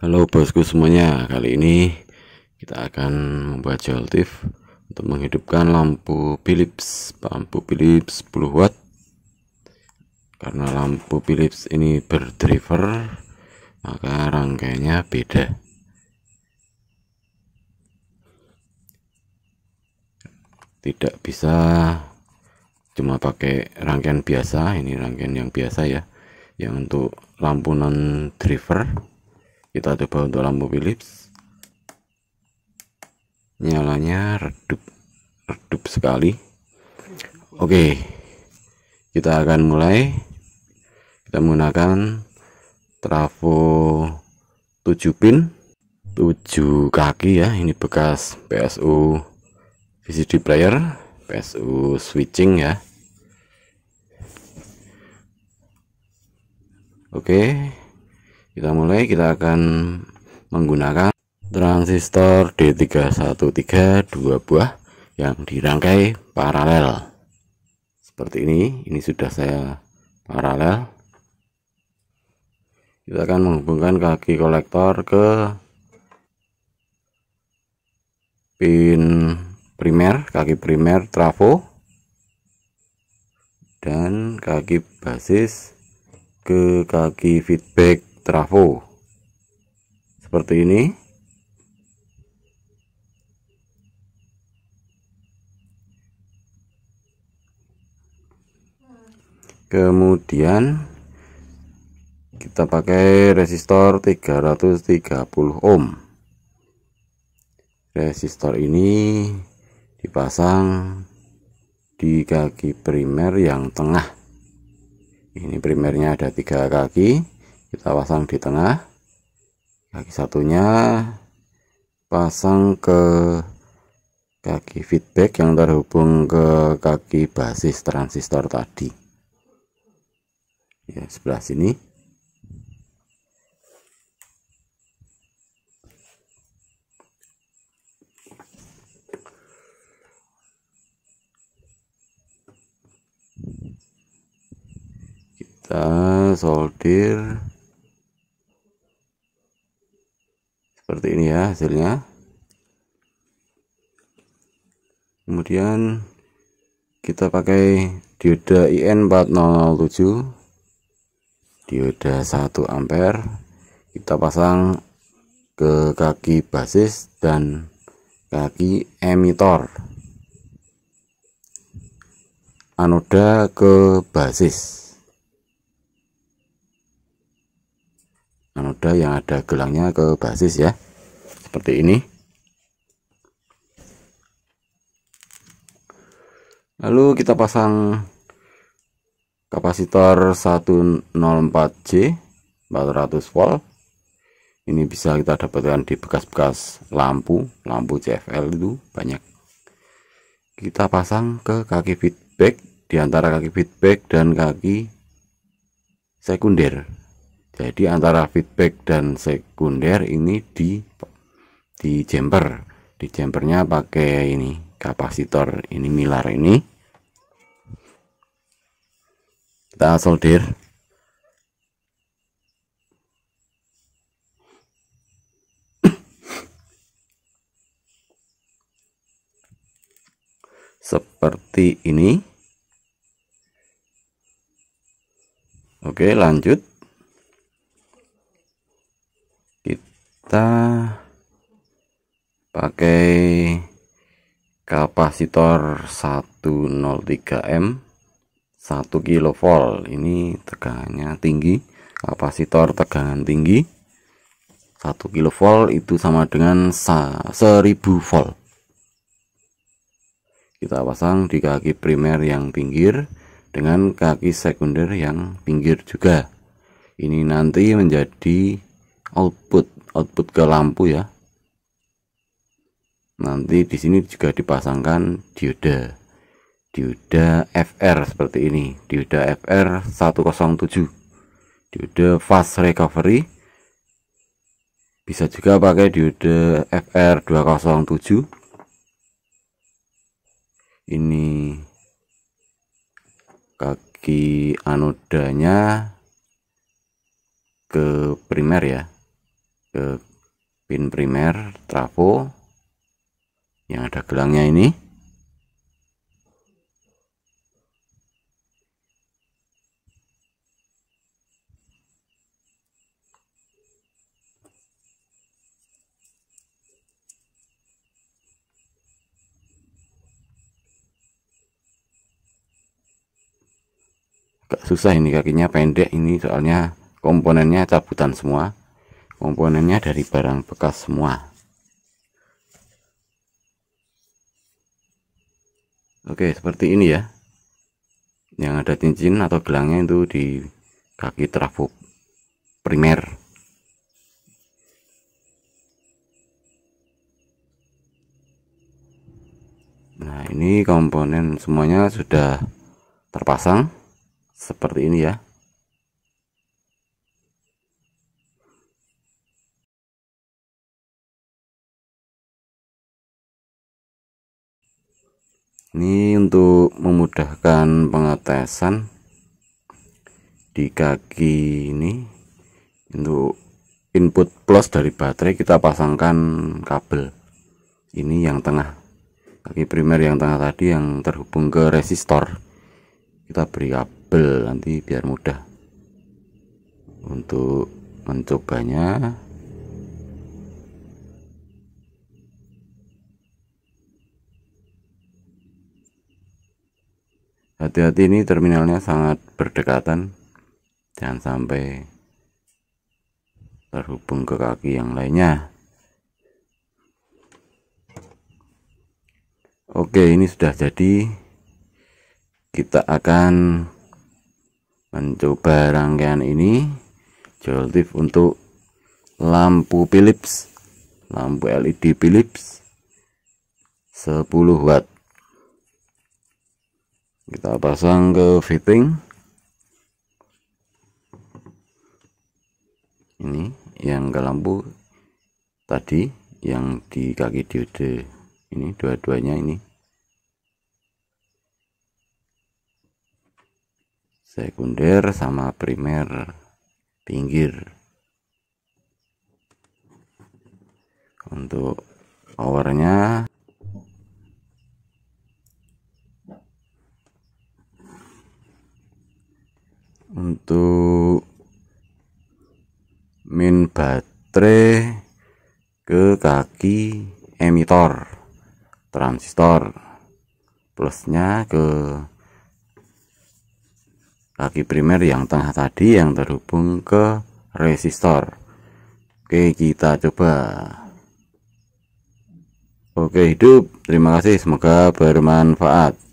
Halo bosku semuanya, kali ini kita akan membuat joltif untuk menghidupkan lampu Philips, lampu Philips 10 watt. Karena lampu Philips ini berdriver, maka rangkainya beda. Tidak bisa cuma pakai rangkaian biasa, ini rangkaian yang biasa ya, yang untuk lampu non driver kita coba untuk lampu Philips nyalanya redup redup sekali oke okay. kita akan mulai kita menggunakan trafo 7 pin 7 kaki ya ini bekas PSU VCD player PSU switching ya oke okay kita mulai kita akan menggunakan transistor D313 dua buah yang dirangkai paralel seperti ini ini sudah saya paralel kita akan menghubungkan kaki kolektor ke pin primer kaki primer trafo dan kaki basis ke kaki feedback trafo seperti ini kemudian kita pakai resistor 330 ohm resistor ini dipasang di kaki primer yang tengah ini primernya ada tiga kaki kita pasang di tengah kaki satunya pasang ke kaki feedback yang terhubung ke kaki basis transistor tadi ya sebelah sini kita solder seperti ini ya hasilnya kemudian kita pakai dioda IN4007 dioda 1 ampere kita pasang ke kaki basis dan kaki emitor anoda ke basis anoda yang ada gelangnya ke basis ya seperti ini lalu kita pasang kapasitor 104J 400 volt ini bisa kita dapatkan di bekas-bekas lampu lampu CFL itu banyak kita pasang ke kaki feedback di antara kaki feedback dan kaki sekunder jadi antara feedback dan sekunder ini di di jumper di jumpernya pakai ini kapasitor ini milar ini kita solder seperti ini oke lanjut memakai kapasitor 103M 1 kV ini tegangannya tinggi kapasitor tegangan tinggi 1 kV itu sama dengan 1000 volt kita pasang di kaki primer yang pinggir dengan kaki sekunder yang pinggir juga ini nanti menjadi output output ke lampu ya nanti di sini juga dipasangkan dioda dioda FR seperti ini dioda FR 107 dioda fast recovery bisa juga pakai dioda FR 207 ini kaki anodanya ke primer ya ke pin primer trafo yang ada gelangnya ini agak susah ini kakinya pendek ini soalnya komponennya cabutan semua komponennya dari barang bekas semua Oke seperti ini ya yang ada cincin atau gelangnya itu di kaki trafo primer nah ini komponen semuanya sudah terpasang seperti ini ya ini untuk memudahkan pengetesan di kaki ini untuk input plus dari baterai kita pasangkan kabel ini yang tengah kaki primer yang tengah tadi yang terhubung ke resistor kita beri kabel nanti biar mudah untuk mencobanya hati-hati ini terminalnya sangat berdekatan jangan sampai terhubung ke kaki yang lainnya oke ini sudah jadi kita akan mencoba rangkaian ini joltif untuk lampu Philips lampu LED Philips 10 watt kita pasang ke fitting ini yang ke lampu tadi yang di kaki diode ini dua-duanya ini sekunder sama primer pinggir untuk powernya untuk min baterai ke kaki emitor transistor plusnya ke kaki primer yang tengah tadi yang terhubung ke resistor oke kita coba oke hidup terima kasih semoga bermanfaat